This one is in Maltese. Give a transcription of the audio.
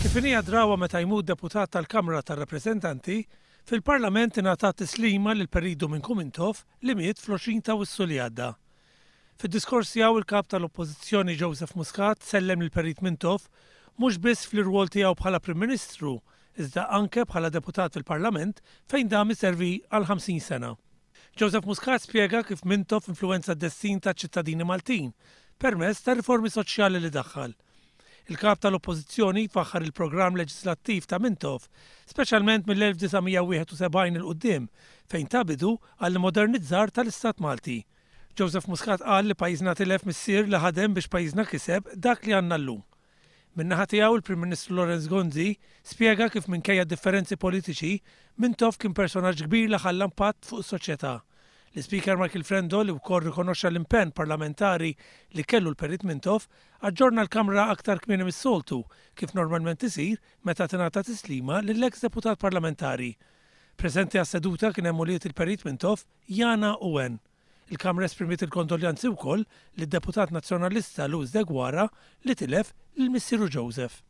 Kifinija drawa meta jmut deputat tal-Kamra tal-Rappresentanti, fil-Parlament ingħata tislima lil peridu minn Kumintov li miet fl-20 ta' wissu li għadda. Fid-diskors jgħu il-kap tal-Oppożizzjoni Joseph Muscat sellem lil perit Mintov mhux biss fl-irwol tiegħu bħala Prim Ministru, iżda anke bħala deputat fil-Parlament fejn dam iservi għal 50 sena. Joseph Muscat spiega kif Mintov influenza d-destin ta' ċittadini Maltin permezz ta' riformi soċjali li daħħal Il-kap tal-oppozizjoni faħħar il-programm leġislattiv ta' Mintov, speċjalment mill-1971 il-qoddim, fejn tabidu għall-modernizzar tal-Istat Malti. Joseph Muscat qal li pajizna tilef missir li ħadem biex pajizna kiseb dak li għanna l-lum. Minnaħa tiegħu il-Prim Ministru Lorenz Gonzi spjega kif minkejja differenzi politiċi minn tof kien personaġġ kbir li ħallan impatt fuq is-soċjetà. L-Speaker Michael Frendo li wkoll rikonoxxa l-impenn parlamentari li kellu l-perit Mintof aġġorna l-Kamra aktar kmieni mis-soltu kif normalment isir meta tingħata tislima lill-eks deputat parlamentari. Preżenti għas-seduta kien hemm il-perit Mintof Jana Owen. Il-Kamra esprimiet il-kondoljanzi wkoll lid deputat Nazzjonalista Luz Degwara li tilef l-Missieru Joseph.